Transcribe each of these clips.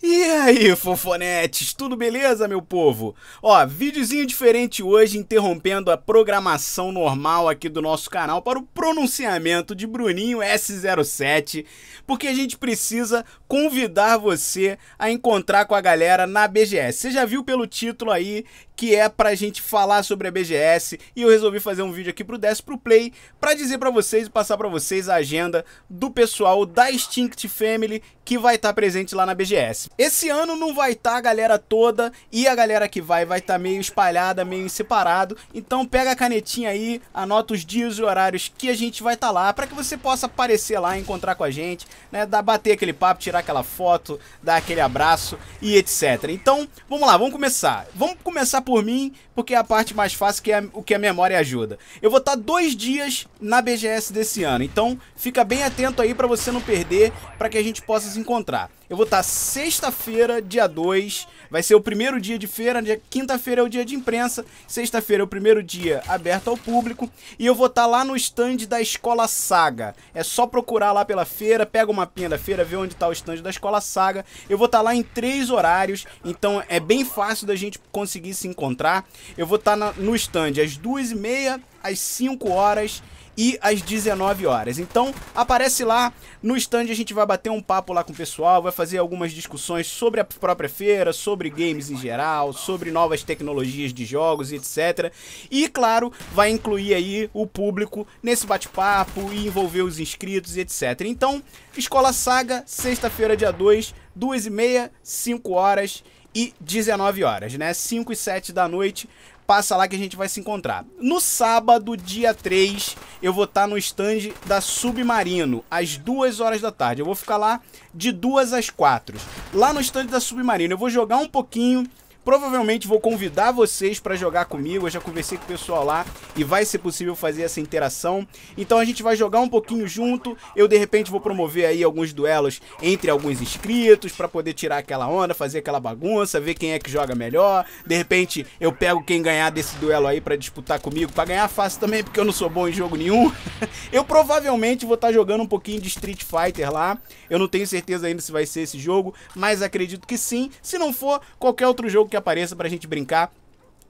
E aí, fofonetes, tudo beleza, meu povo? Ó, videozinho diferente hoje, interrompendo a programação normal aqui do nosso canal para o pronunciamento de Bruninho S07, porque a gente precisa convidar você a encontrar com a galera na BGS. Você já viu pelo título aí que é pra gente falar sobre a BGS e eu resolvi fazer um vídeo aqui pro Desce pro Play para dizer para vocês e passar para vocês a agenda do pessoal da Extinct Family que vai estar tá presente lá na BGS. Esse ano não vai estar tá a galera toda e a galera que vai vai estar tá meio espalhada, meio separado. Então pega a canetinha aí, anota os dias e horários que a gente vai estar tá lá para que você possa aparecer lá, encontrar com a gente, né, dar bater aquele papo, tirar aquela foto, dar aquele abraço e etc. Então, vamos lá, vamos começar. Vamos começar por mim, porque é a parte mais fácil que é o que a memória ajuda. Eu vou estar tá dois dias na BGS desse ano, então fica bem atento aí para você não perder, para que a gente possa se encontrar. Eu vou estar sexta-feira, dia 2, vai ser o primeiro dia de feira, quinta-feira é o dia de imprensa, sexta-feira é o primeiro dia aberto ao público, e eu vou estar lá no stand da Escola Saga. É só procurar lá pela feira, pega uma pinha da feira, vê onde está o stand da Escola Saga. Eu vou estar lá em três horários, então é bem fácil da gente conseguir se encontrar. Eu vou estar no stand às duas e meia, às 5 horas e às 19 horas. Então aparece lá no stand, a gente vai bater um papo lá com o pessoal, vai fazer algumas discussões sobre a própria feira, sobre games em geral, sobre novas tecnologias de jogos e etc. E claro, vai incluir aí o público nesse bate-papo e envolver os inscritos e etc. Então, Escola Saga, sexta-feira, dia 2, 2 e meia, 5 horas e 19 horas, né? 5 e 7 da noite passa lá que a gente vai se encontrar. No sábado, dia 3, eu vou estar tá no stand da Submarino, às 2 horas da tarde. Eu vou ficar lá de 2 às 4. Lá no stand da Submarino, eu vou jogar um pouquinho Provavelmente vou convidar vocês para jogar comigo, eu já conversei com o pessoal lá e vai ser possível fazer essa interação. Então a gente vai jogar um pouquinho junto, eu de repente vou promover aí alguns duelos entre alguns inscritos para poder tirar aquela onda, fazer aquela bagunça, ver quem é que joga melhor. De repente eu pego quem ganhar desse duelo aí para disputar comigo, para ganhar fácil também, porque eu não sou bom em jogo nenhum. eu provavelmente vou estar tá jogando um pouquinho de Street Fighter lá. Eu não tenho certeza ainda se vai ser esse jogo, mas acredito que sim. Se não for, qualquer outro jogo que apareça pra gente brincar.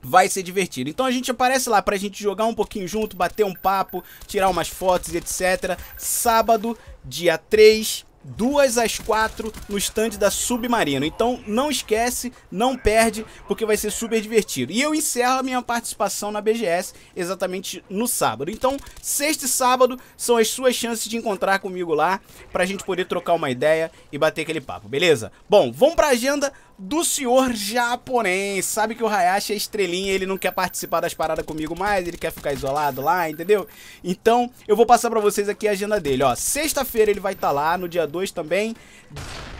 Vai ser divertido. Então a gente aparece lá pra gente jogar um pouquinho junto, bater um papo, tirar umas fotos, etc. Sábado, dia 3, duas às quatro no stand da Submarino. Então não esquece, não perde, porque vai ser super divertido. E eu encerro a minha participação na BGS exatamente no sábado. Então, sexta e sábado são as suas chances de encontrar comigo lá pra gente poder trocar uma ideia e bater aquele papo, beleza? Bom, vamos pra agenda do senhor japonês. Sabe que o Hayashi é estrelinha, ele não quer participar das paradas comigo mais, ele quer ficar isolado lá, entendeu? Então, eu vou passar pra vocês aqui a agenda dele, ó. Sexta-feira ele vai estar tá lá, no dia 2 também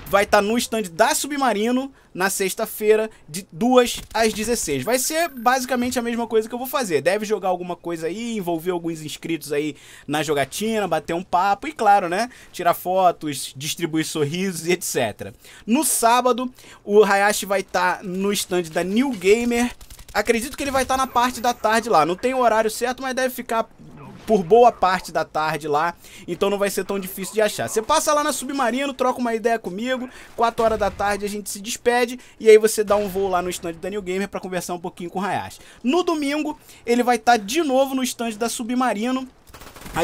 vai estar tá no stand da Submarino na sexta-feira, de 2 às 16. Vai ser basicamente a mesma coisa que eu vou fazer. Deve jogar alguma coisa aí, envolver alguns inscritos aí na jogatina, bater um papo e, claro, né? Tirar fotos, distribuir sorrisos e etc. No sábado, o Hayashi vai estar tá no stand da New Gamer acredito que ele vai estar tá na parte da tarde lá. Não tem o horário certo, mas deve ficar por boa parte da tarde lá, então não vai ser tão difícil de achar. Você passa lá na Submarino, troca uma ideia comigo, 4 horas da tarde a gente se despede e aí você dá um voo lá no stand do Daniel Gamer para conversar um pouquinho com o Hayashi. No domingo, ele vai estar tá de novo no stand da Submarino,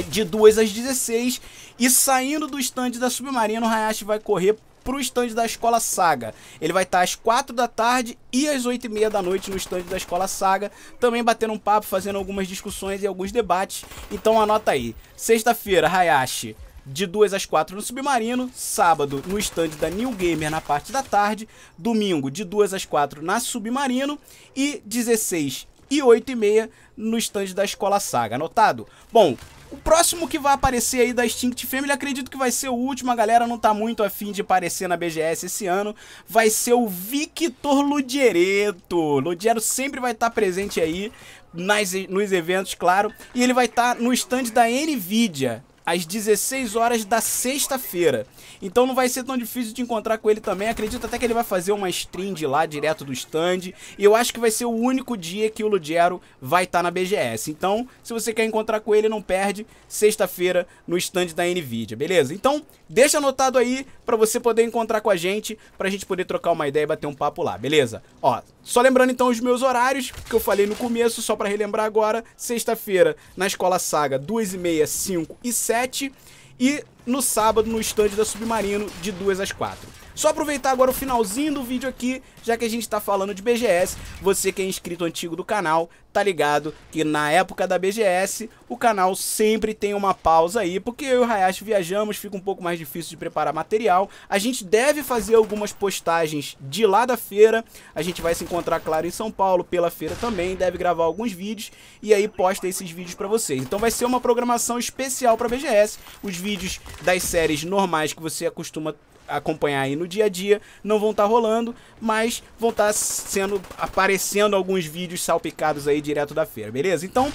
de 2 às 16 e saindo do stand da Submarino, o Hayashi vai correr pro stand da Escola Saga. Ele vai estar tá às 4 da tarde e às 8 e meia da noite no stand da Escola Saga, também batendo um papo, fazendo algumas discussões e alguns debates. Então anota aí. Sexta-feira, Hayashi de 2 às 4 no Submarino, sábado no stand da New Gamer na parte da tarde, domingo de 2 às 4 na Submarino e 16 e 8 e meia no stand da Escola Saga, anotado? Bom, o próximo que vai aparecer aí da Extinct Family, acredito que vai ser o último, a galera não tá muito afim de aparecer na BGS esse ano, vai ser o Victor Ludiereto. Ludiero sempre vai estar tá presente aí, nas, nos eventos, claro, e ele vai estar tá no stand da NVIDIA, às 16 horas da sexta-feira. Então não vai ser tão difícil de encontrar com ele também. Acredito até que ele vai fazer uma stream de lá direto do stand. E eu acho que vai ser o único dia que o Ludiero vai estar tá na BGS. Então, se você quer encontrar com ele, não perde. Sexta-feira no stand da Nvidia, beleza? Então, deixa anotado aí para você poder encontrar com a gente, pra gente poder trocar uma ideia e bater um papo lá, beleza? Ó, só lembrando então os meus horários, que eu falei no começo, só para relembrar agora, sexta-feira na Escola Saga, 2h30, 5 e 7 e no sábado no estande da Submarino de 2 às 4. Só aproveitar agora o finalzinho do vídeo aqui, já que a gente tá falando de BGS, você que é inscrito antigo do canal, tá ligado que na época da BGS, o canal sempre tem uma pausa aí, porque eu e o Hayashi viajamos, fica um pouco mais difícil de preparar material. A gente deve fazer algumas postagens de lá da feira, a gente vai se encontrar, claro, em São Paulo, pela feira também, deve gravar alguns vídeos, e aí posta esses vídeos pra vocês. Então vai ser uma programação especial pra BGS, os vídeos das séries normais que você acostuma acompanhar aí no dia a dia, não vão estar tá rolando, mas vão estar tá sendo aparecendo alguns vídeos salpicados aí direto da feira, beleza? Então,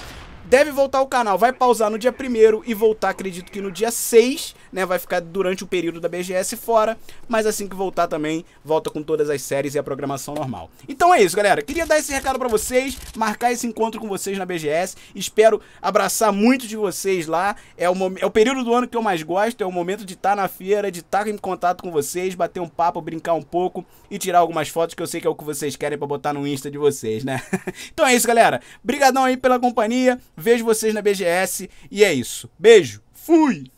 Deve voltar ao canal, vai pausar no dia 1 e voltar, acredito que no dia 6, né? Vai ficar durante o período da BGS fora, mas assim que voltar também, volta com todas as séries e a programação normal. Então é isso, galera. Queria dar esse recado para vocês, marcar esse encontro com vocês na BGS. Espero abraçar muitos de vocês lá. É o, é o período do ano que eu mais gosto, é o momento de estar tá na feira, de estar tá em contato com vocês, bater um papo, brincar um pouco e tirar algumas fotos que eu sei que é o que vocês querem para botar no Insta de vocês, né? então é isso, galera. Obrigadão aí pela companhia. Vejo vocês na BGS e é isso. Beijo, fui!